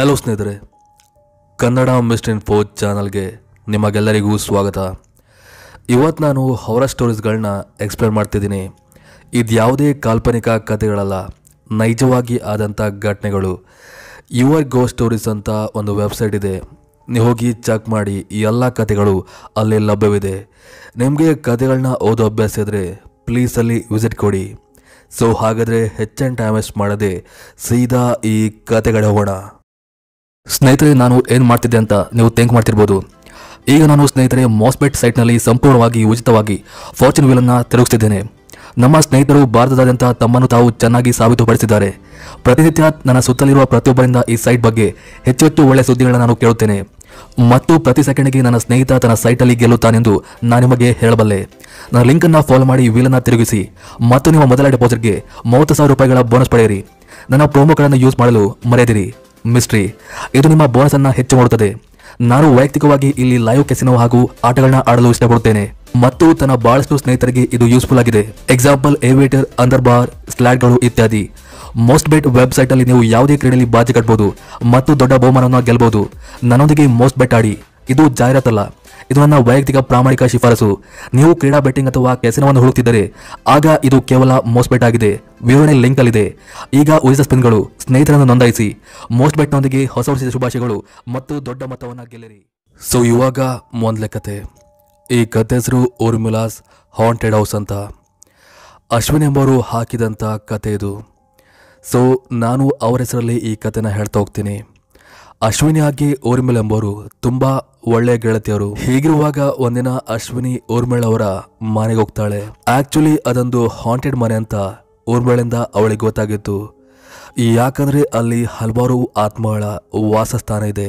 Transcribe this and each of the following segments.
hello ಸ್ನೇಹಿತರೆ Kannada mist info ಚಾನಲ್ಗೆ ನಿಮಗೆಲ್ಲರಿಗೂ ಸ್ವಾಗತ ಇವತ್ತು ನಾನು ಹೊರ ಸ್ಟೋರೀಸ್ಗಳನ್ನ ಎಕ್ಸ್ಪ್ಲೇನ್ ಮಾಡ್ತಿದ್ದೀನಿ ಇದು ಯಾವುದೇ ಕಾಲ್ಪನಿಕ ಕಥೆಗಳಲ್ಲ ನೈಜವಾಗಿ ಆದಂಥ ಘಟನೆಗಳು ಯುವರ್ ಗೋ ಸ್ಟೋರೀಸ್ ಅಂತ ಒಂದು ವೆಬ್ಸೈಟ್ ಇದೆ ನೀವು ಹೋಗಿ ಚೆಕ್ ಮಾಡಿ ಈ ಎಲ್ಲ ಕಥೆಗಳು ಅಲ್ಲಿ ಲಭ್ಯವಿದೆ ನಿಮಗೆ ಕಥೆಗಳನ್ನ ಓದೋ ಅಭ್ಯಾಸ ಇದ್ದರೆ ಪ್ಲೀಸ್ ಅಲ್ಲಿ ವಿಸಿಟ್ ಕೊಡಿ ಸೊ ಹಾಗಾದರೆ ಹೆಚ್ಚಿನ ಟೈಮ್ ವೇಸ್ಟ್ ಮಾಡದೆ ಸೀದಾ ಈ ಕತೆಗಳೇ ಹೋಗೋಣ ಸ್ನೇಹಿತರೆ ನಾನು ಏನು ಮಾಡ್ತಿದ್ದೆ ಅಂತ ನೀವು ಥಿಂಕ್ ಮಾಡ್ತಿರ್ಬೋದು ಈಗ ನಾನು ಸ್ನೇಹಿತರೆ ಮಾಸ್ಬೆಟ್ ಸೈಟ್ನಲ್ಲಿ ಸಂಪೂರ್ಣವಾಗಿ ಉಚಿತವಾಗಿ ಫಾರ್ಚುನ್ ವೀಲನ್ನು ತಿರುಗಿಸ್ತಿದ್ದೇನೆ ನಮ್ಮ ಸ್ನೇಹಿತರು ಭಾರತದಾದ್ಯಂತ ತಮ್ಮನ್ನು ತಾವು ಚೆನ್ನಾಗಿ ಸಾಬೀತುಪಡಿಸಿದ್ದಾರೆ ಪ್ರತಿನಿತ್ಯ ನನ್ನ ಸುತ್ತಲಿರುವ ಪ್ರತಿಯೊಬ್ಬರಿಂದ ಈ ಸೈಟ್ ಬಗ್ಗೆ ಹೆಚ್ಚು ಹೆಚ್ಚು ಒಳ್ಳೆಯ ಸುದ್ದಿಗಳನ್ನು ನಾನು ಕೇಳುತ್ತೇನೆ ಮತ್ತು ಪ್ರತಿ ಸೆಕೆಂಡಿಗೆ ನನ್ನ ಸ್ನೇಹಿತ ತನ್ನ ಸೈಟಲ್ಲಿ ಗೆಲ್ಲುತ್ತಾನೆಂದು ನಾನು ನಿಮಗೆ ಹೇಳಬಲ್ಲೆ ನನ್ನ ಲಿಂಕನ್ನು ಫಾಲೋ ಮಾಡಿ ವೀಲನ್ನು ತಿರುಗಿಸಿ ಮತ್ತು ನಿಮ್ಮ ಮೊದಲ ಡೆಪಾಸಿಟ್ಗೆ ಮೂವತ್ತು ಸಾವಿರ ರೂಪಾಯಿಗಳ ಬೋನಸ್ ಪಡೆಯಿರಿ ನನ್ನ ಪ್ರೋಮೋಗಳನ್ನು ಯೂಸ್ ಮಾಡಲು ಮರೆಯದಿರಿ ಮಿಸ್ಟ್ರಿ ಇದು ನಿಮ್ಮ ಬೋನಸ್ ಅನ್ನ ಹೆಚ್ಚು ಮಾಡುತ್ತದೆ ನಾನು ವೈಯಕ್ತಿಕವಾಗಿ ಇಲ್ಲಿ ಲೈವ್ ಕೆಸಿನೋ ಹಾಗೂ ಆಟಗಳನ್ನ ಆಡಲು ಇಷ್ಟಪಡುತ್ತೇನೆ ಮತ್ತು ತನ್ನ ಬಹಳಷ್ಟು ಸ್ನೇಹಿತರಿಗೆ ಇದು ಯೂಸ್ಫುಲ್ ಆಗಿದೆ ಎಕ್ಸಾಂಪಲ್ ಏವಿಯೇಟರ್ ಅಂಡರ್ ಬಾರ್ ಸ್ಲಾಟ್ಗಳು ಇತ್ಯಾದಿ ಮೋಸ್ಟ್ ಬೆಟ್ ವೆಬ್ಸೈಟ್ ಅಲ್ಲಿ ನೀವು ಯಾವುದೇ ಕ್ರೀಡೆಯಲ್ಲಿ ಬಾಜಿ ಕಟ್ಟಬಹುದು ಮತ್ತು ದೊಡ್ಡ ಬಹುಮಾನವನ್ನು ಗೆಲ್ಲಬಹುದು ನನ್ನೊಂದಿಗೆ ಮೋಸ್ಟ್ ಬೆಟ್ ಆಡಿ ಇದು ಜಾಹೀರಾತಲ್ಲ ಇದು ನನ್ನ ವೈಯಕ್ತಿಕ ಪ್ರಾಮಾಣಿಕ ಶಿಫಾರಸು ನೀವು ಕ್ರೀಡಾ ಬೆಟ್ಟಿಂಗ್ ಅಥವಾ ಕೆಸಿನವನ್ನು ಹುಡುಕುತ್ತಿದ್ದರೆ ಆಗ ಇದು ಕೇವಲ ಮೋಸ್ಟ್ ಬೆಟ್ ಆಗಿದೆ ವಿವರಣೆ ಲಿಂಕ್ ಅಲ್ಲಿದೆ ಈಗ ಉಳಿದ ಸ್ಪಿನ್ಗಳು ಸ್ನೇಹಿತರನ್ನು ನೋಂದಾಯಿಸಿ ಮೋಸ್ಟ್ ಬೆಟ್ನೊಂದಿಗೆ ಹೊಸ ವರ್ಷದ ಶುಭಾಶಯಗಳು ಮತ್ತು ದೊಡ್ಡ ಮತವನ್ನು ಗೆಲ್ಲರಿ ಸೊ ಇವಾಗ ಮೊದಲ ಕತೆ ಈ ಕತೆ ಹೆಸರು ಊರ್ಮಿಲಾಸ್ ಹಾಂಟೆಡ್ ಹೌಸ್ ಅಂತ ಅಶ್ವಿನ್ ಎಂಬವರು ಹಾಕಿದಂಥ ಕತೆ ಇದು ಸೊ ನಾನು ಅವರ ಹೆಸರಲ್ಲಿ ಈ ಕಥೆನ ಹೇಳ್ತಾ ಹೋಗ್ತೀನಿ ಅಶ್ವಿನಿ ಆಗಿ ಊರ್ಮಿಲ್ ಎಂಬವರು ತುಂಬ ಒಳ್ಳೆ ಗೆಳತಿಯರು ಹೀಗಿರುವಾಗ ಒಂದಿನ ಅಶ್ವಿನಿ ಊರ್ಮಿಳ್ ಅವರ ಮನೆಗೆ ಹೋಗ್ತಾಳೆ ಆಕ್ಚುಲಿ ಅದೊಂದು ಹಾಂಟೆಡ್ ಮನೆ ಅಂತ ಊರ್ಮಿಳಿಂದ ಅವಳಿಗೆ ಗೊತ್ತಾಗಿತ್ತು ಯಾಕಂದ್ರೆ ಅಲ್ಲಿ ಹಲವಾರು ಆತ್ಮಗಳ ವಾಸಸ್ಥಾನ ಇದೆ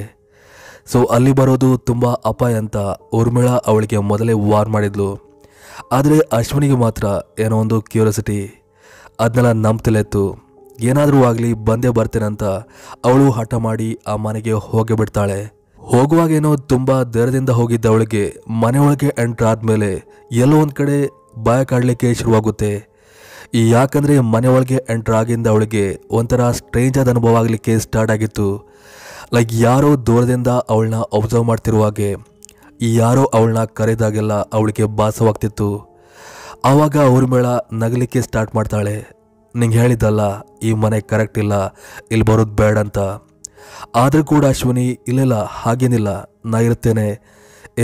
ಸೊ ಅಲ್ಲಿ ಬರೋದು ತುಂಬ ಅಪಾಯ ಅಂತ ಊರ್ಮಿಳ ಅವಳಿಗೆ ಮೊದಲೇ ವಾರ್ ಮಾಡಿದ್ಲು ಆದರೆ ಅಶ್ವಿನಿಗೆ ಮಾತ್ರ ಏನೋ ಒಂದು ಕ್ಯೂರಿಯಾಸಿಟಿ ಅದನ್ನೆಲ್ಲ ನಂಬ್ತಿಲ್ಲೆತ್ತು ಏನಾದರೂ ಆಗಲಿ ಬಂದೇ ಬರ್ತೇನೆ ಅಂತ ಅವಳು ಹಠ ಮಾಡಿ ಆ ಮನೆಗೆ ಹೋಗಿ ಬಿಡ್ತಾಳೆ ಹೋಗುವಾಗೇನೋ ತುಂಬ ದೇರದಿಂದ ಹೋಗಿದ್ದ ಅವಳಿಗೆ ಮನೆಯೊಳಗೆ ಎಂಟ್ರ್ ಆದಮೇಲೆ ಎಲ್ಲೋ ಒಂದು ಕಡೆ ಬಾಯ ಕಾಡಲಿಕ್ಕೆ ಶುರುವಾಗುತ್ತೆ ಯಾಕಂದರೆ ಮನೆಯೊಳಗೆ ಎಂಟ್ರ್ ಆಗಿಂದ ಅವಳಿಗೆ ಒಂಥರ ಸ್ಟ್ರೇಂಜ್ ಅನುಭವ ಆಗಲಿಕ್ಕೆ ಸ್ಟಾರ್ಟ್ ಆಗಿತ್ತು ಲೈಕ್ ಯಾರೋ ದೂರದಿಂದ ಅವಳನ್ನ ಒಬ್ಸರ್ವ್ ಮಾಡ್ತಿರುವಾಗೆ ಯಾರೋ ಅವಳನ್ನ ಕರೆದಾಗೆಲ್ಲ ಅವಳಿಗೆ ಭಾಸವಾಗ್ತಿತ್ತು ಆವಾಗ ಅವ್ರ ಮೇಳ ನಗಲಿಕ್ಕೆ ಸ್ಟಾರ್ಟ್ ಮಾಡ್ತಾಳೆ ನಿಂಗೆ ಹೇಳಿದ್ದಲ್ಲ ಈ ಮನೆ ಕರೆಕ್ಟ್ ಇಲ್ಲ ಇಲ್ಲಿ ಬರೋದು ಬೇಡ ಅಂತ ಆದರೂ ಕೂಡ ಅಶ್ವಿನಿ ಇಲ್ಲೆಲ್ಲ ಹಾಗೇನಿಲ್ಲ ನಾ ಇರ್ತೇನೆ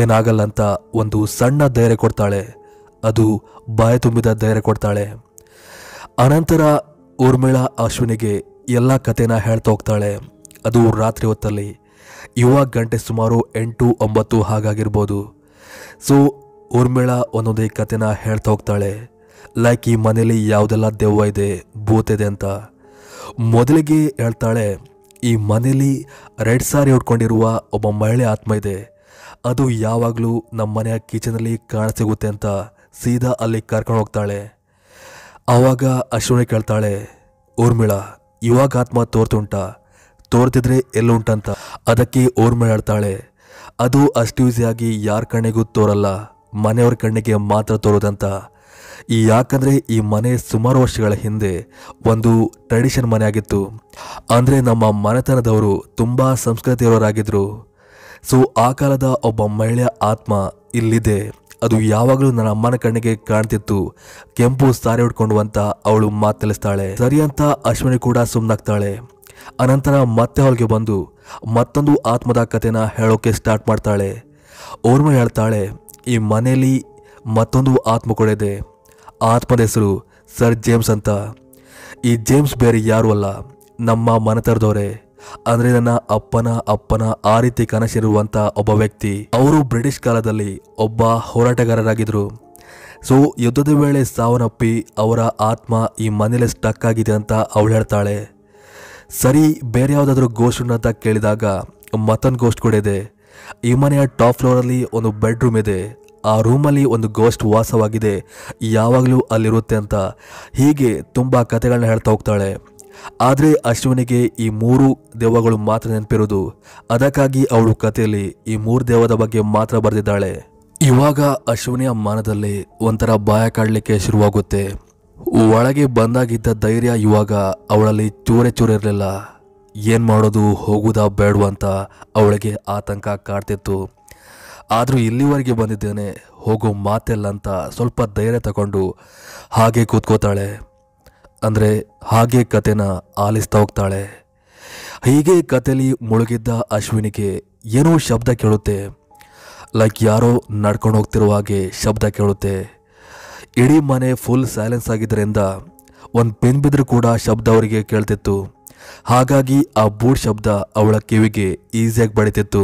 ಏನಾಗಲ್ಲ ಅಂತ ಒಂದು ಸಣ್ಣ ಧೈರ್ಯ ಕೊಡ್ತಾಳೆ ಅದು ಬಾಯ ತುಂಬಿದ ಧೈರ್ಯ ಕೊಡ್ತಾಳೆ ಅನಂತರ ಊರ್ಮಿಳಾ ಅಶ್ವಿನಿಗೆ ಎಲ್ಲ ಕಥೆನ ಹೇಳ್ತಾ ಹೋಗ್ತಾಳೆ ಅದು ರಾತ್ರಿ ಹೊತ್ತಲ್ಲಿ ಯುವ ಗಂಟೆ ಸುಮಾರು ಎಂಟು ಒಂಬತ್ತು ಹಾಗಾಗಿರ್ಬೋದು ಸೊ ಊರ್ಮಿಳಾ ಒಂದೊಂದೇ ಕಥೆನ ಹೇಳ್ತಾ ಹೋಗ್ತಾಳೆ ಲೈಕ್ ಈ ಮನೇಲಿ ಯಾವುದೆಲ್ಲ ದೆವ್ವ ಇದೆ ಭೂತ ಇದೆ ಅಂತ ಮೊದಲಿಗೆ ಹೇಳ್ತಾಳೆ ಈ ಮನೆಯಲ್ಲಿ ರೆಡ್ ಸಾರಿ ಹೊಡ್ಕೊಂಡಿರುವ ಒಬ್ಬ ಮಹಿಳೆ ಆತ್ಮ ಇದೆ ಅದು ಯಾವಾಗಲೂ ನಮ್ಮ ಮನೆಯ ಕಿಚನಲ್ಲಿ ಕಾಣಸಿಗುತ್ತೆ ಅಂತ ಸೀದಾ ಅಲ್ಲಿ ಕರ್ಕೊಂಡು ಹೋಗ್ತಾಳೆ ಆವಾಗ ಅಶ್ವಿನಿ ಕೇಳ್ತಾಳೆ ಊರ್ಮಿಳ ಇವಾಗ ಆತ್ಮ ತೋರ್ತುಂಟ ತೋರ್ತಿದ್ರೆ ಎಲ್ಲುಂಟಂತ ಅದಕ್ಕೆ ಊರ್ಮಿಳ ಹೇಳ್ತಾಳೆ ಅದು ಅಷ್ಟು ಯೂಸಿಯಾಗಿ ಯಾರ ಕಣ್ಣಿಗೂ ತೋರಲ್ಲ ಮನೆಯವ್ರ ಕಣ್ಣಿಗೆ ಮಾತ್ರ ತೋರೋದಂತ ಈ ಯಾಕಂದರೆ ಈ ಮನೆ ಸುಮಾರು ವರ್ಷಗಳ ಹಿಂದೆ ಒಂದು ಟ್ರೆಡಿಷನ್ ಮನೆ ಆಗಿತ್ತು ಅಂದರೆ ನಮ್ಮ ಮನೆತನದವರು ತುಂಬ ಸಂಸ್ಕೃತಿಯವರಾಗಿದ್ದರು ಸೊ ಆ ಕಾಲದ ಒಬ್ಬ ಮಹಿಳೆಯ ಆತ್ಮ ಇಲ್ಲಿದೆ ಅದು ಯಾವಾಗಲೂ ನನ್ನ ಅಮ್ಮನ ಕಣ್ಣಿಗೆ ಕಾಣ್ತಿತ್ತು ಕೆಂಪು ಸಾರಿ ಉಟ್ಕೊಂಡು ಅಂತ ಅವಳು ಮಾತಲಿಸ್ತಾಳೆ ಸರಿ ಅಂತ ಅಶ್ವಿನಿ ಕೂಡ ಸುಮ್ಮನಾಗ್ತಾಳೆ ಅನಂತರ ಮತ್ತೆ ಅವಳಿಗೆ ಬಂದು ಮತ್ತೊಂದು ಆತ್ಮದ ಕಥೆನ ಹೇಳೋಕೆ ಸ್ಟಾರ್ಟ್ ಮಾಡ್ತಾಳೆ ಓರ್ಮ ಹೇಳ್ತಾಳೆ ಈ ಮನೆಯಲ್ಲಿ ಮತ್ತೊಂದು ಆತ್ಮ ಕೂಡ ಇದೆ ಆತ್ಮದ ಹೆಸರು ಸರ್ ಜೇಮ್ಸ್ ಅಂತ ಈ ಜೇಮ್ಸ್ ಬೇರೆ ಯಾರು ಅಲ್ಲ ನಮ್ಮ ಮನತರದವರೇ ಅಂದರೆ ನನ್ನ ಅಪ್ಪನ ಅಪ್ಪನ ಆ ರೀತಿ ಕನಸಿರುವಂಥ ಒಬ್ಬ ವ್ಯಕ್ತಿ ಅವರು ಬ್ರಿಟಿಷ್ ಕಾಲದಲ್ಲಿ ಒಬ್ಬ ಹೋರಾಟಗಾರರಾಗಿದ್ದರು ಸೊ ಯುದ್ಧದ ವೇಳೆ ಸಾವನ್ನಪ್ಪಿ ಅವರ ಆತ್ಮ ಈ ಮನೇಲೆ ಸ್ಟಕ್ ಆಗಿದೆ ಅಂತ ಅವಳು ಹೇಳ್ತಾಳೆ ಸರಿ ಬೇರೆ ಯಾವುದಾದ್ರೂ ಗೋಸ್ಟ್ ಅಂತ ಕೇಳಿದಾಗ ಮತ್ತೊಂದು ಗೋಸ್ಟ್ ಕೂಡ ಇದೆ ಈ ಮನೆಯ ಟಾಪ್ ಫ್ಲೋರಲ್ಲಿ ಒಂದು ಬೆಡ್ರೂಮ್ ಇದೆ ಆ ರೂಮಲ್ಲಿ ಒಂದು ಗೋಸ್ಟ್ ವಾಸವಾಗಿದೆ ಯಾವಾಗಲೂ ಅಲ್ಲಿರುತ್ತೆ ಅಂತ ಹೀಗೆ ತುಂಬ ಕಥೆಗಳನ್ನ ಹೇಳ್ತಾ ಹೋಗ್ತಾಳೆ ಆದರೆ ಅಶ್ವಿನಿಗೆ ಈ ಮೂರು ದೇವಗಳು ಮಾತ್ರ ನೆನಪಿರೋದು ಅದಕ್ಕಾಗಿ ಅವಳು ಕಥೆಯಲ್ಲಿ ಈ ಮೂರು ದೇವದ ಬಗ್ಗೆ ಮಾತ್ರ ಬರೆದಿದ್ದಾಳೆ ಇವಾಗ ಅಶ್ವಿನಿಯ ಮಾನದಲ್ಲಿ ಒಂಥರ ಬಾಯ ಕಾಡಲಿಕ್ಕೆ ಶುರುವಾಗುತ್ತೆ ಒಳಗೆ ಬಂದಾಗಿದ್ದ ಧೈರ್ಯ ಇವಾಗ ಅವಳಲ್ಲಿ ಚೂರೆ ಇರಲಿಲ್ಲ ಏನು ಮಾಡೋದು ಹೋಗುದಾ ಬೇಡವಂತ ಅವಳಿಗೆ ಆತಂಕ ಕಾಡ್ತಿತ್ತು ಆದರೂ ಇಲ್ಲಿವರೆಗೆ ಬಂದಿದ್ದೇನೆ ಹೋಗೋ ಮಾತೆಲ್ಲ ಅಂತ ಸ್ವಲ್ಪ ಧೈರ್ಯ ತಗೊಂಡು ಹಾಗೆ ಕೂತ್ಕೋತಾಳೆ ಅಂದರೆ ಹಾಗೆ ಕತೆನ ಆಲಿಸ್ತಾ ಹೋಗ್ತಾಳೆ ಹೀಗೆ ಕತೆಲಿ ಮುಳುಗಿದ್ದ ಅಶ್ವಿನಿಗೆ ಏನೋ ಶಬ್ದ ಕೇಳುತ್ತೆ ಲೈಕ್ ಯಾರೋ ನಡ್ಕೊಂಡು ಹೋಗ್ತಿರುವ ಹಾಗೆ ಶಬ್ದ ಕೇಳುತ್ತೆ ಇಡೀ ಮನೆ ಫುಲ್ ಸೈಲೆನ್ಸ್ ಆಗಿದ್ದರಿಂದ ಒಂದು ಪೆನ್ ಬಿದ್ದರೂ ಕೂಡ ಶಬ್ದ ಅವರಿಗೆ ಕೇಳ್ತಿತ್ತು ಹಾಗಾಗಿ ಆ ಬೂಟ್ ಶಬ್ದ ಅವಳ ಕಿವಿಗೆ ಈಸಿಯಾಗಿ ಬಡಿತಿತ್ತು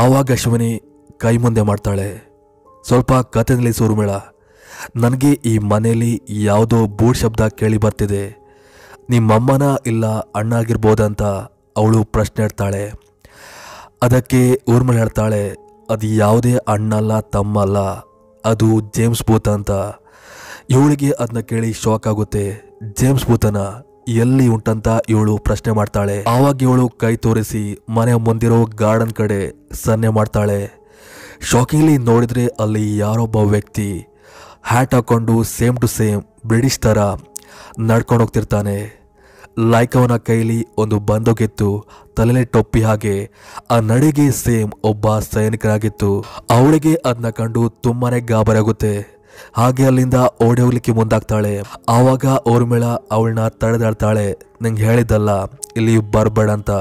ಆವಾಗ ಅಶ್ವಿನಿ ಕೈ ಮುಂದೆ ಮಾಡ್ತಾಳೆ ಸ್ವಲ್ಪ ಕತೆ ನಿಲ್ಲಿಸೋರು ಮೇಳ ನನಗೆ ಈ ಮನೆಯಲ್ಲಿ ಯಾವುದೋ ಬೂಡ್ ಶಬ್ದ ಕೇಳಿ ಬರ್ತಿದೆ ನಿಮ್ಮಮ್ಮನ ಇಲ್ಲ ಅಣ್ಣ ಅಂತ ಅವಳು ಪ್ರಶ್ನೆ ಇಡ್ತಾಳೆ ಅದಕ್ಕೆ ಊರ್ಮಳ ಹೇಳ್ತಾಳೆ ಅದು ಯಾವುದೇ ಅಣ್ಣಲ್ಲ ತಮ್ಮಲ್ಲ ಅದು ಜೇಮ್ಸ್ ಬೂತ್ ಅಂತ ಇವಳಿಗೆ ಅದನ್ನ ಕೇಳಿ ಶಾಕ್ ಆಗುತ್ತೆ ಜೇಮ್ಸ್ ಬೂತನ ಎಲ್ಲಿ ಉಂಟಂತ ಇವಳು ಪ್ರಶ್ನೆ ಮಾಡ್ತಾಳೆ ಆವಾಗ ಇವಳು ಕೈ ತೋರಿಸಿ ಮನೆ ಮುಂದಿರೋ ಗಾರ್ಡನ್ ಕಡೆ ಸನ್ನೆ ಮಾಡ್ತಾಳೆ ಶಾಕಿಂಗ್ಲಿ ನೋಡಿದ್ರೆ ಅಲ್ಲಿ ಯಾರೊಬ್ಬ ವ್ಯಕ್ತಿ ಹ್ಯಾಟ್ ಹಾಕೊಂಡು ಸೇಮ್ ಟು ಸೇಮ್ ಬ್ರಿಟಿಷ್ ಥರ ನಡ್ಕೊಂಡು ಹೋಗ್ತಿರ್ತಾನೆ ಲೈಕ್ ಅವನ ಕೈಲಿ ಒಂದು ಬಂದೋಗಿತ್ತು ತಲೆಲೆ ಟೊಪ್ಪಿ ಹಾಗೆ ಆ ನಡಿಗೆ ಸೇಮ್ ಒಬ್ಬ ಸೈನಿಕರಾಗಿತ್ತು ಅವಳಿಗೆ ಅದನ್ನ ಕಂಡು ತುಂಬಾನೇ ಗಾಬರಿಯಾಗುತ್ತೆ ಹಾಗೆ ಅಲ್ಲಿಂದ ಓಡಿ ಹೋಗ್ಲಿಕ್ಕೆ ಮುಂದಾಗ್ತಾಳೆ ಆವಾಗ ಊರ್ಮಿಳ ಅವಳನ್ನ ತಡೆದಾಡ್ತಾಳೆ ನಂಗೆ ಹೇಳಿದ್ದಲ್ಲ ಇಲ್ಲಿ ಬರಬೇಡ ಅಂತ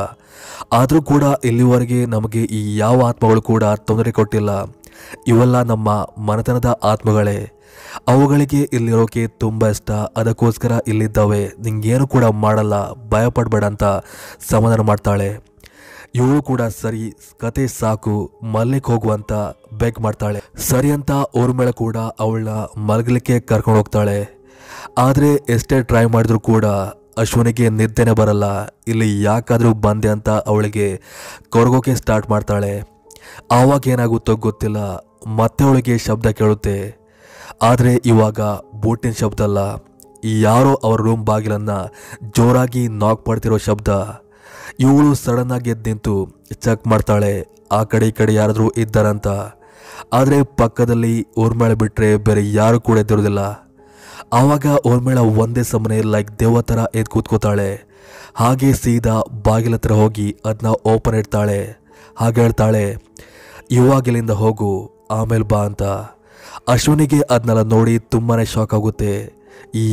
ಆದರೂ ಕೂಡ ಇಲ್ಲಿವರೆಗೆ ನಮಗೆ ಈ ಯಾವ ಆತ್ಮಗಳು ಕೂಡ ತೊಂದರೆ ಕೊಟ್ಟಿಲ್ಲ ಇವೆಲ್ಲ ನಮ್ಮ ಮನೆತನದ ಆತ್ಮಗಳೇ ಅವುಗಳಿಗೆ ಇಲ್ಲಿರೋಕೆ ತುಂಬ ಇಷ್ಟ ಅದಕ್ಕೋಸ್ಕರ ಇಲ್ಲಿದ್ದಾವೆ ನಿಂಗೇನು ಕೂಡ ಮಾಡಲ್ಲ ಭಯಪಡಬೇಡ ಅಂತ ಸಮಾಧಾನ ಮಾಡ್ತಾಳೆ ಇವಳು ಕೂಡ ಸರಿ ಕತೆ ಸಾಕು ಮಲ್ಲಿಕ್ ಹೋಗುವಂತ ಬೆಗ್ ಮಾಡ್ತಾಳೆ ಸರಿ ಅಂತ ಮೇಲೆ ಕೂಡ ಅವಳನ್ನ ಮಲಗಲಿಕ್ಕೆ ಕರ್ಕೊಂಡು ಹೋಗ್ತಾಳೆ ಆದರೆ ಎಷ್ಟೇ ಟ್ರೈ ಮಾಡಿದ್ರು ಕೂಡ ಅಶ್ವನಿಗೆ ನಿದ್ದೆನೆ ಬರಲ್ಲ ಇಲ್ಲಿ ಯಾಕಾದರೂ ಬಂದೆ ಅಂತ ಅವಳಿಗೆ ಕೊರಗೋಕೆ ಸ್ಟಾರ್ಟ್ ಮಾಡ್ತಾಳೆ ಆವಾಗ ಏನಾಗುತ್ತೋ ಗೊತ್ತಿಲ್ಲ ಮತ್ತೆ ಅವಳಿಗೆ ಶಬ್ದ ಕೇಳುತ್ತೆ ಆದರೆ ಇವಾಗ ಬೂಟಿನ ಶಬ್ದ ಅಲ್ಲ ಯಾರೋ ಅವರ ರೂಮ್ ಬಾಗಿಲನ್ನು ಜೋರಾಗಿ ನಾಕ್ ಪಡ್ತಿರೋ ಶಬ್ದ ಇವಳು ಸಡನ್ನಾಗಿ ಎದ್ದು ನಿಂತು ಚೆಕ್ ಮಾಡ್ತಾಳೆ ಆ ಕಡೆ ಈ ಕಡೆ ಯಾರಾದರೂ ಇದ್ದಾರಂತ ಆದರೆ ಪಕ್ಕದಲ್ಲಿ ಊರ್ಮೇಳ ಬಿಟ್ಟರೆ ಬೇರೆ ಯಾರು ಕೂಡ ಎದ್ದಿರೋದಿಲ್ಲ ಆವಾಗ ಊರ್ಮೇಳ ಒಂದೇ ಸಮನೆ ಲೈಕ್ ದೇವ ಥರ ಎದ್ದು ಕೂತ್ಕೋತಾಳೆ ಹಾಗೆ ಸೀದಾ ಬಾಗಿಲ ಹತ್ರ ಹೋಗಿ ಅದನ್ನ ಓಪನ್ ಇಡ್ತಾಳೆ ಹಾಗೆ ಹೇಳ್ತಾಳೆ ಇವಾಗಿಲಿಂದ ಹೋಗು ಆಮೇಲೆ ಬಾ ಅಂತ ಅಶ್ವಿನಿಗೆ ಅದನ್ನೆಲ್ಲ ನೋಡಿ ತುಂಬಾ ಶಾಕ್ ಆಗುತ್ತೆ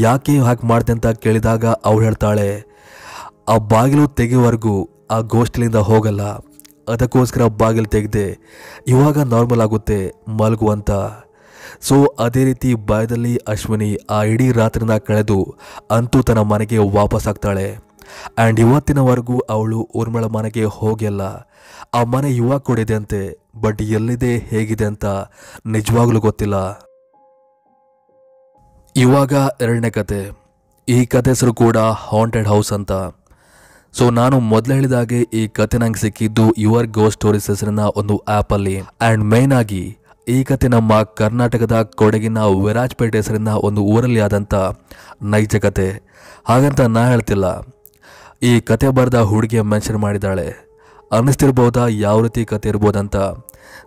ಯಾಕೆ ಹಾಗೆ ಮಾಡ್ತೆ ಅಂತ ಕೇಳಿದಾಗ ಅವಳು ಹೇಳ್ತಾಳೆ ಆ ಬಾಗಿಲು ತೆಗೆಯುವವರೆಗೂ ಆ ಗೋಷ್ಠಿಲಿಂದ ಹೋಗಲ್ಲ ಅದಕ್ಕೋಸ್ಕರ ಬಾಗಿಲು ತೆಗೆದೆ ಇವಾಗ ನಾರ್ಮಲ್ ಆಗುತ್ತೆ ಮಲಗುವಂತ ಸೊ ಅದೇ ರೀತಿ ಭಯದಲ್ಲಿ ಅಶ್ವಿನಿ ಆ ಇಡೀ ರಾತ್ರಿನ ಕಳೆದು ಅಂತೂ ತನ್ನ ಮನೆಗೆ ವಾಪಸ್ ಆಗ್ತಾಳೆ ಆ್ಯಂಡ್ ಇವತ್ತಿನವರೆಗೂ ಅವಳು ಊರ್ಮಳ ಮನೆಗೆ ಹೋಗಿಲ್ಲ ಆ ಮನೆ ಇವಾಗ ಕೊಡಿದೆ ಅಂತೆ ಬಟ್ ಎಲ್ಲಿದೆ ಹೇಗಿದೆ ಅಂತ ನಿಜವಾಗ್ಲೂ ಗೊತ್ತಿಲ್ಲ ಇವಾಗ ಎರಡನೇ ಕತೆ ಈ ಕತೆ ಹೆಸರು ಕೂಡ ಹಾಂಟೆಡ್ ಹೌಸ್ ಅಂತ ಸೊ ನಾನು ಮೊದಲು ಹೇಳಿದಾಗೆ ಹಾಗೆ ಈ ಕತೆ ನಂಗೆ ಸಿಕ್ಕಿದ್ದು ಯುವರ್ ಗೋ ಸ್ಟೋರೀಸ್ ಹೆಸರಿನ ಒಂದು ಆ್ಯಪ್ ಅಲ್ಲಿ ಅಂಡ್ ಮೇನ್ ಆಗಿ ಈ ಕತೆ ನಮ್ಮ ಕರ್ನಾಟಕದ ಕೊಡಗಿನ ವಿರಾಜ್ಪೇಟೆ ಹೆಸರಿನ ಒಂದು ಊರಲ್ಲಿ ಆದಂಥ ನೈಜ ಕತೆ ಹಾಗಂತ ನಾ ಹೇಳ್ತಿಲ್ಲ ಈ ಕತೆ ಬರೆದ ಹುಡುಗಿಯ ಮೆನ್ಷನ್ ಮಾಡಿದ್ದಾಳೆ ಅನ್ನಿಸ್ತಿರ್ಬೋದಾ ಯಾವ ರೀತಿ ಕತೆ ಇರ್ಬೋದಂತ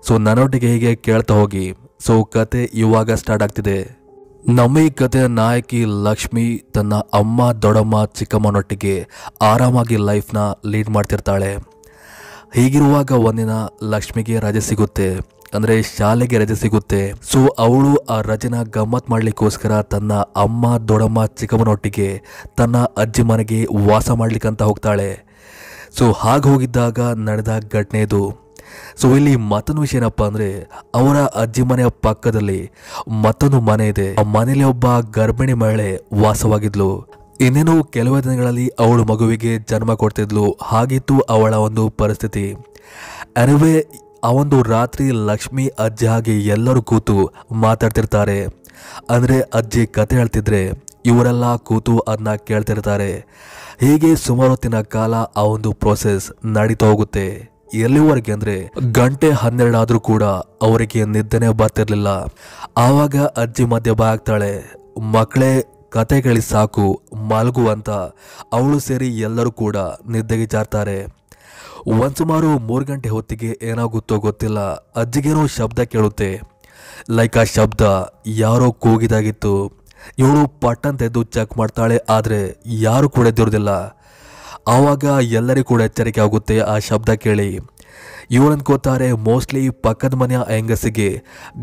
ಸೊ ನನ್ನೊಟ್ಟಿಗೆ ಹೀಗೆ ಕೇಳ್ತಾ ಹೋಗಿ ಸೊ ಕತೆ ಇವಾಗ ಸ್ಟಾರ್ಟ್ ಆಗ್ತಿದೆ ನಮ್ಮ ಕಥೆಯ ನಾಯಕಿ ಲಕ್ಷ್ಮಿ ತನ್ನ ಅಮ್ಮ ದೊಡಮ್ಮ ಚಿಕ್ಕಮ್ಮನೊಟ್ಟಿಗೆ ಆರಾಮಾಗಿ ಲೈಫ್ನ ಲೀಡ್ ಮಾಡ್ತಿರ್ತಾಳೆ ಹೀಗಿರುವಾಗ ಒಂದಿನ ಲಕ್ಷ್ಮಿಗೆ ರಜೆ ಸಿಗುತ್ತೆ ಅಂದರೆ ಶಾಲೆಗೆ ರಜೆ ಸಿಗುತ್ತೆ ಸೊ ಅವಳು ಆ ರಜೆನ ಗಮ್ಮತ್ ಮಾಡಲಿಕ್ಕೋಸ್ಕರ ತನ್ನ ಅಮ್ಮ ದೊಡಮ್ಮ ಚಿಕ್ಕಮ್ಮನೊಟ್ಟಿಗೆ ತನ್ನ ಅಜ್ಜಿ ಮನೆಗೆ ವಾಸ ಮಾಡಲಿಕ್ಕಂತ ಹೋಗ್ತಾಳೆ ಸೊ ಹಾಗೆ ಹೋಗಿದ್ದಾಗ ನಡೆದ ಘಟನೆ ಇದು ಸೊ ಇಲ್ಲಿ ಮತ್ತೊಂದು ವಿಷಯ ಏನಪ್ಪ ಅಂದ್ರೆ ಅವರ ಅಜ್ಜಿ ಮನೆಯ ಪಕ್ಕದಲ್ಲಿ ಮತ್ತೊಂದು ಮನೆ ಇದೆ ಆ ಮನೆಯಲ್ಲಿ ಒಬ್ಬ ಗರ್ಭಿಣಿ ಮಹಿಳೆ ವಾಸವಾಗಿದ್ಲು ಇನ್ನೇನು ಕೆಲವೇ ದಿನಗಳಲ್ಲಿ ಅವಳು ಮಗುವಿಗೆ ಜನ್ಮ ಕೊಡ್ತಿದ್ಲು ಹಾಗಿತ್ತು ಅವಳ ಒಂದು ಪರಿಸ್ಥಿತಿ ಅರಿವೆ ಆ ಒಂದು ರಾತ್ರಿ ಲಕ್ಷ್ಮಿ ಅಜ್ಜಿ ಹಾಗೆ ಎಲ್ಲರೂ ಕೂತು ಮಾತಾಡ್ತಿರ್ತಾರೆ ಅಂದ್ರೆ ಅಜ್ಜಿ ಕತೆ ಹೇಳ್ತಿದ್ರೆ ಇವರೆಲ್ಲ ಕೂತು ಅದನ್ನ ಕೇಳ್ತಿರ್ತಾರೆ ಹೀಗೆ ಸುಮಾರು ಹೊತ್ತಿನ ಕಾಲ ಆ ಒಂದು ಪ್ರೋಸೆಸ್ ನಡೀತಾ ಹೋಗುತ್ತೆ ಎಲ್ಲಿವರೆಗೆ ಅಂದರೆ ಗಂಟೆ ಹನ್ನೆರಡಾದರೂ ಕೂಡ ಅವರಿಗೆ ನಿದ್ದೆನೆ ಬರ್ತಿರ್ಲಿಲ್ಲ ಆವಾಗ ಅಜ್ಜಿ ಮಧ್ಯ ಆಗ್ತಾಳೆ ಮಕ್ಕಳೇ ಕತೆಗಳಿ ಸಾಕು ಮಲಗು ಅಂತ ಅವಳು ಸೇರಿ ಎಲ್ಲರೂ ಕೂಡ ನಿದ್ದೆಗೆ ಜಾರ್ತಾರೆ ಒಂದು ಸುಮಾರು ಮೂರು ಗಂಟೆ ಹೊತ್ತಿಗೆ ಏನಾಗುತ್ತೋ ಗೊತ್ತಿಲ್ಲ ಅಜ್ಜಿಗೇನೋ ಶಬ್ದ ಕೇಳುತ್ತೆ ಲೈಕ್ ಆ ಶಬ್ದ ಯಾರೋ ಕೂಗಿದಾಗಿತ್ತು ಇವಳು ಪಟ್ಟಂತೆದ್ದು ಚೆಕ್ ಮಾಡ್ತಾಳೆ ಆದರೆ ಯಾರು ಕೂಡ ಎದ್ದಿರೋದಿಲ್ಲ ಆವಾಗ ಎಲ್ಲರಿಗೂ ಕೂಡ ಎಚ್ಚರಿಕೆ ಆಗುತ್ತೆ ಆ ಶಬ್ದ ಕೇಳಿ ಇವ್ರು ಅನ್ಕೋತಾರೆ ಮೋಸ್ಟ್ಲಿ ಪಕ್ಕದ ಮನೆಯ ಹೆಂಗಸಿಗೆ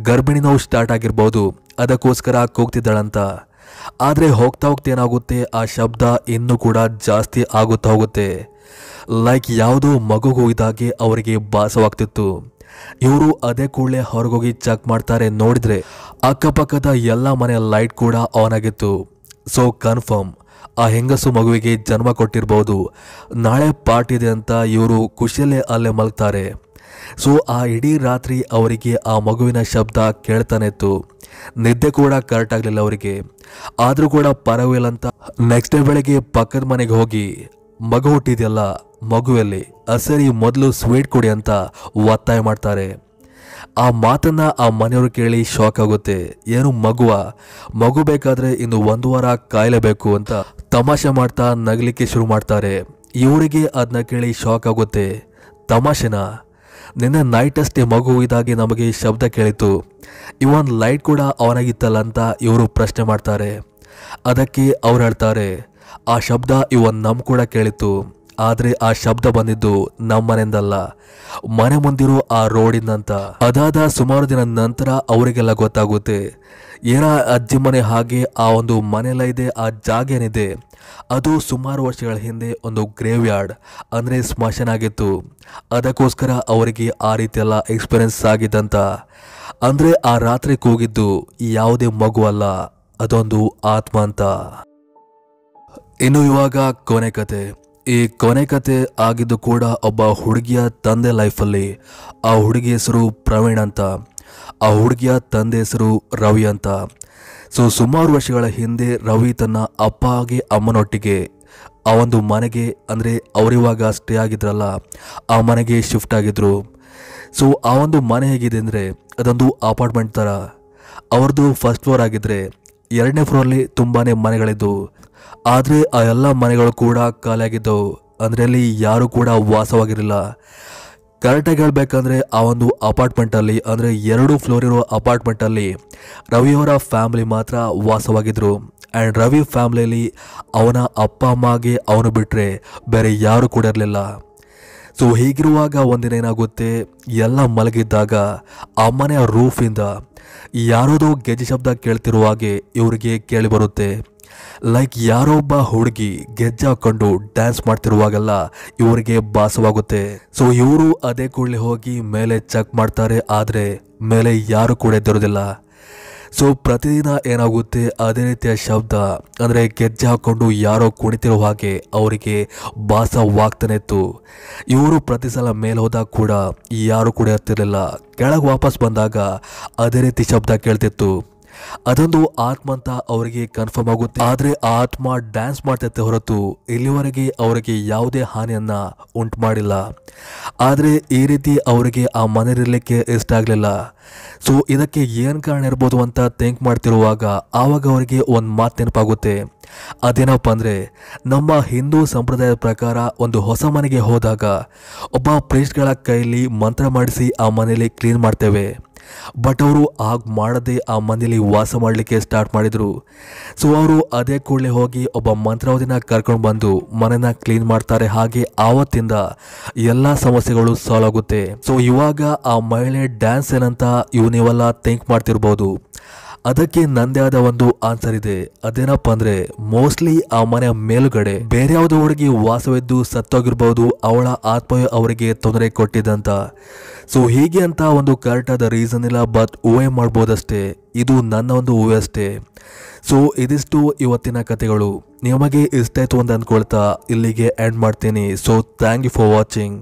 ಗರ್ಭಿಣಿ ನೋವು ಸ್ಟಾರ್ಟ್ ಆಗಿರ್ಬೋದು ಅದಕ್ಕೋಸ್ಕರ ಕೂಗ್ತಿದ್ದಾಳಂತ ಆದರೆ ಹೋಗ್ತಾ ಹೋಗ್ತಾ ಏನಾಗುತ್ತೆ ಆ ಶಬ್ದ ಇನ್ನೂ ಕೂಡ ಜಾಸ್ತಿ ಆಗುತ್ತಾ ಹೋಗುತ್ತೆ ಲೈಕ್ ಯಾವುದೋ ಮಗು ಹೋಗಿದಾಗೆ ಅವರಿಗೆ ಭಾಸವಾಗ್ತಿತ್ತು ಇವರು ಅದೇ ಕೂಡಲೇ ಹೊರಗೋಗಿ ಚೆಕ್ ಮಾಡ್ತಾರೆ ನೋಡಿದ್ರೆ ಅಕ್ಕಪಕ್ಕದ ಎಲ್ಲ ಮನೆಯ ಲೈಟ್ ಕೂಡ ಆನ್ ಆಗಿತ್ತು ಸೊ ಕನ್ಫರ್ಮ್ ಆ ಹೆಂಗಸು ಮಗುವಿಗೆ ಜನ್ಮ ಕೊಟ್ಟಿರ್ಬೋದು ನಾಳೆ ಪಾರ್ಟಿ ಇದೆ ಅಂತ ಇವರು ಖುಷಿಯಲ್ಲೇ ಅಲ್ಲೇ ಮಲಗ್ತಾರೆ ಸೊ ಆ ಇಡೀ ರಾತ್ರಿ ಅವರಿಗೆ ಆ ಮಗುವಿನ ಶಬ್ದ ಕೇಳ್ತಾನೆ ಇತ್ತು ನಿದ್ದೆ ಕೂಡ ಕರೆಕ್ಟ್ ಆಗಲಿಲ್ಲ ಅವರಿಗೆ ಆದರೂ ಕೂಡ ಪರವಾಗಿಲ್ಲ ಅಂತ ನೆಕ್ಸ್ಟ್ ಡೇ ಬೆಳಗ್ಗೆ ಪಕ್ಕದ ಮನೆಗೆ ಹೋಗಿ ಮಗು ಹುಟ್ಟಿದೆಯಲ್ಲ ಮಗುವಲ್ಲಿ ಸರಿ ಮೊದಲು ಸ್ವೀಟ್ ಕೊಡಿ ಅಂತ ಒತ್ತಾಯ ಮಾಡ್ತಾರೆ ಆ ಮಾತನ್ನ ಆ ಮನೆಯವರು ಕೇಳಿ ಶಾಕ್ ಆಗುತ್ತೆ ಏನು ಮಗುವ ಮಗು ಬೇಕಾದ್ರೆ ಇನ್ನು ಒಂದು ವಾರ ಕಾಯಲೇಬೇಕು ಅಂತ ತಮಾಷೆ ಮಾಡ್ತಾ ನಗಲಿಕ್ಕೆ ಶುರು ಮಾಡ್ತಾರೆ ಇವರಿಗೆ ಅದನ್ನ ಕೇಳಿ ಶಾಕ್ ಆಗುತ್ತೆ ತಮಾಷೆನ ನಿನ್ನೆ ನೈಟ್ ಅಷ್ಟೇ ಮಗು ಇದಾಗಿ ನಮಗೆ ಶಬ್ದ ಕೇಳಿತು ಇವನ್ ಲೈಟ್ ಕೂಡ ಅವನಾಗಿತ್ತಲ್ಲ ಅಂತ ಇವರು ಪ್ರಶ್ನೆ ಮಾಡ್ತಾರೆ ಅದಕ್ಕೆ ಅವ್ರು ಹೇಳ್ತಾರೆ ಆ ಶಬ್ದ ಇವನ್ ನಮ್ ಕೂಡ ಕೇಳಿತು ಆದರೆ ಆ ಶಬ್ದ ಬಂದಿದ್ದು ನಮ್ಮನೆಂದಲ್ಲ ಮನೆ ಮುಂದಿರೋ ಆ ರೋಡಿನಂತ ಅದಾದ ಸುಮಾರು ದಿನ ನಂತರ ಅವರಿಗೆಲ್ಲ ಗೊತ್ತಾಗುತ್ತೆ ಏನ ಅಜ್ಜಿ ಮನೆ ಹಾಗೆ ಆ ಒಂದು ಮನೆಲ್ಲ ಇದೆ ಆ ಜಾಗ ಏನಿದೆ ಅದು ಸುಮಾರು ವರ್ಷಗಳ ಹಿಂದೆ ಒಂದು ಗ್ರೇವ್ ಯಾರ್ಡ್ ಅಂದರೆ ಸ್ಮಶಾನ ಆಗಿತ್ತು ಅದಕ್ಕೋಸ್ಕರ ಅವರಿಗೆ ಆ ರೀತಿಯೆಲ್ಲ ಎಕ್ಸ್ಪೀರಿಯನ್ಸ್ ಆಗಿದ್ದಂತ ಅಂದರೆ ಆ ರಾತ್ರಿ ಕೂಗಿದ್ದು ಯಾವುದೇ ಮಗು ಅಲ್ಲ ಅದೊಂದು ಆತ್ಮ ಅಂತ ಇನ್ನು ಇವಾಗ ಕೊನೆ ಕತೆ ಈ ಕೊನೆ ಕತೆ ಆಗಿದ್ದು ಕೂಡ ಒಬ್ಬ ಹುಡುಗಿಯ ತಂದೆ ಲೈಫಲ್ಲಿ ಆ ಹುಡುಗಿ ಹೆಸರು ಪ್ರವೀಣ್ ಅಂತ ಆ ಹುಡುಗಿಯ ತಂದೆ ಹೆಸರು ರವಿ ಅಂತ ಸೊ ಸುಮಾರು ವರ್ಷಗಳ ಹಿಂದೆ ರವಿ ತನ್ನ ಅಪ್ಪ ಹಾಗೆ ಅಮ್ಮನೊಟ್ಟಿಗೆ ಆ ಒಂದು ಮನೆಗೆ ಅಂದರೆ ಅವರಿವಾಗ ಸ್ಟೇ ಆಗಿದ್ರಲ್ಲ ಆ ಮನೆಗೆ ಶಿಫ್ಟ್ ಆಗಿದ್ರು ಸೊ ಆ ಒಂದು ಮನೆ ಹೇಗಿದೆ ಅಂದರೆ ಅದೊಂದು ಅಪಾರ್ಟ್ಮೆಂಟ್ ಥರ ಅವ್ರದ್ದು ಫಸ್ಟ್ ಫ್ಲೋರ್ ಆಗಿದ್ದರೆ ಎರಡನೇ ಫ್ಲೋರಲ್ಲಿ ತುಂಬಾ ಮನೆಗಳಿದ್ದವು ಆದರೆ ಆ ಎಲ್ಲ ಮನೆಗಳು ಕೂಡ ಖಾಲಿಯಾಗಿದ್ದವು ಅಂದರೆ ಅಲ್ಲಿ ಯಾರೂ ಕೂಡ ವಾಸವಾಗಿರಲಿಲ್ಲ ಕರೆಕ್ಟಾಗಿ ಹೇಳಬೇಕಂದ್ರೆ ಆ ಒಂದು ಅಪಾರ್ಟ್ಮೆಂಟಲ್ಲಿ ಅಂದರೆ ಎರಡು ಫ್ಲೋರ್ ಇರೋ ಅಪಾರ್ಟ್ಮೆಂಟಲ್ಲಿ ರವಿಯವರ ಫ್ಯಾಮಿಲಿ ಮಾತ್ರ ವಾಸವಾಗಿದ್ದರು ಆ್ಯಂಡ್ ರವಿ ಫ್ಯಾಮ್ಲಿಯಲ್ಲಿ ಅವನ ಅಪ್ಪ ಅಮ್ಮಗೆ ಅವನು ಬಿಟ್ಟರೆ ಬೇರೆ ಯಾರೂ ಕೂಡ ಇರಲಿಲ್ಲ ಸೊ ಹೀಗಿರುವಾಗ ಒಂದಿನ ಏನಾಗುತ್ತೆ ಎಲ್ಲ ಮಲಗಿದ್ದಾಗ ಆ ಮನೆಯ ರೂಫಿಂದ ಯಾರೋದೋ ಗೆಜ್ಜೆ ಶಬ್ದ ಕೇಳ್ತಿರುವಾಗೆ ಇವರಿಗೆ ಕೇಳಿ ಬರುತ್ತೆ ಲೈಕ್ ಯಾರೊಬ್ಬ ಹುಡುಗಿ ಗೆಜ್ಜೆ ಹಾಕೊಂಡು ಡ್ಯಾನ್ಸ್ ಮಾಡ್ತಿರುವಾಗೆಲ್ಲ ಇವರಿಗೆ ಭಾಸವಾಗುತ್ತೆ ಸೊ ಇವರು ಅದೇ ಕೂಡಲೇ ಹೋಗಿ ಮೇಲೆ ಚೆಕ್ ಮಾಡ್ತಾರೆ ಆದರೆ ಮೇಲೆ ಯಾರು ಕೂಡ ಎದ್ದಿರೋದಿಲ್ಲ ಸೊ ಪ್ರತಿದಿನ ಏನಾಗುತ್ತೆ ಅದೇ ರೀತಿಯ ಶಬ್ದ ಅಂದರೆ ಗೆಜ್ಜೆ ಹಾಕ್ಕೊಂಡು ಯಾರೋ ಕುಣಿತಿರೋ ಹಾಗೆ ಅವರಿಗೆ ಭಾಸವಾಗ್ತಾನೆ ಇತ್ತು ಇವರು ಪ್ರತಿ ಸಲ ಮೇಲೆ ಹೋದಾಗ ಕೂಡ ಯಾರು ಕುಡಿಯುತ್ತಿರಲಿಲ್ಲ ಕೆಳಗೆ ವಾಪಸ್ ಬಂದಾಗ ಅದೇ ರೀತಿ ಶಬ್ದ ಕೇಳ್ತಿತ್ತು ಅದೊಂದು ಆತ್ಮ ಅಂತ ಅವರಿಗೆ ಕನ್ಫರ್ಮ್ ಆಗುತ್ತೆ ಆದ್ರೆ ಆತ್ಮ ಡ್ಯಾನ್ಸ್ ಮಾಡ್ತೈತೆ ಹೊರತು ಇಲ್ಲಿವರೆಗೆ ಅವರಿಗೆ ಯಾವುದೇ ಹಾನಿಯನ್ನ ಉಂಟು ಮಾಡಿಲ್ಲ ಆದರೆ ಈ ರೀತಿ ಅವರಿಗೆ ಆ ಮನೆ ಇರಲಿಕ್ಕೆ ಇಷ್ಟ ಆಗಲಿಲ್ಲ ಸೊ ಇದಕ್ಕೆ ಏನು ಕಾರಣ ಇರ್ಬೋದು ಅಂತ ಥಿಂಕ್ ಮಾಡ್ತಿರುವಾಗ ಆವಾಗ ಅವರಿಗೆ ಒಂದು ಮಾತು ನೆನಪಾಗುತ್ತೆ ಅದೇನಪ್ಪ ಅಂದರೆ ನಮ್ಮ ಹಿಂದೂ ಸಂಪ್ರದಾಯದ ಪ್ರಕಾರ ಒಂದು ಹೊಸ ಮನೆಗೆ ಹೋದಾಗ ಒಬ್ಬ ಪ್ರೇಸ್ಟ್ಗಳ ಕೈಯಲ್ಲಿ ಮಂತ್ರ ಮಾಡಿಸಿ ಆ ಮನೆಯಲ್ಲಿ ಕ್ಲೀನ್ ಮಾಡ್ತೇವೆ ಬಟ್ ಅವರು ಆಗ ಮಾಡದೆ ಆ ಮನೆಯಲ್ಲಿ ವಾಸ ಮಾಡಲಿಕ್ಕೆ ಸ್ಟಾರ್ಟ್ ಮಾಡಿದರು ಸೊ ಅವರು ಅದೇ ಕೂಡಲೇ ಹೋಗಿ ಒಬ್ಬ ಮಂತ್ರಾವಧಿನ ಕರ್ಕೊಂಡು ಬಂದು ಮನೆನ ಕ್ಲೀನ್ ಮಾಡ್ತಾರೆ ಹಾಗೆ ಆವತ್ತಿಂದ ಎಲ್ಲ ಸಮಸ್ಯೆಗಳು ಸಾಲ್ವ್ ಆಗುತ್ತೆ ಸೊ ಇವಾಗ ಆ ಮಹಿಳೆ ಡ್ಯಾನ್ಸ್ ಏನಂತ ನೀವೆಲ್ಲ ಥಿಂಕ್ ಮಾಡ್ತಿರ್ಬೋದು ಅದಕ್ಕೆ ನಂದೇ ಆದ ಒಂದು ಆನ್ಸರ್ ಇದೆ ಅದೇನಪ್ಪ ಅಂದ್ರೆ ಮೋಸ್ಟ್ಲಿ ಆ ಮನೆಯ ಮೇಲುಗಡೆ ಬೇರೆ ಯಾವುದೋ ಹುಡುಗಿ ವಾಸವಿದ್ದು ಸತ್ತೋಗಿರ್ಬಹುದು ಅವಳ ಆತ್ಮ ಅವರಿಗೆ ತೊಂದರೆ ಕೊಟ್ಟಿದ್ದಂತ ಸೊ ಹೀಗೆ ಅಂತ ಒಂದು ಕರೆಕ್ಟ್ ಆದ ರೀಸನ್ ಇಲ್ಲ ಬಟ್ ಊಹೆ ಮಾಡ್ಬೋದಷ್ಟೇ ಇದು ನನ್ನ ಒಂದು ಊಹೆ ಅಷ್ಟೇ ಸೊ ಇದಿಷ್ಟು ಇವತ್ತಿನ ಕಥೆಗಳು ನಿಮಗೆ ಇಷ್ಟ ಆಯ್ತು ಅಂತ ಅಂದ್ಕೊಳ್ತಾ ಇಲ್ಲಿಗೆ ಎಂಡ್ ಮಾಡ್ತೀನಿ so thank you for watching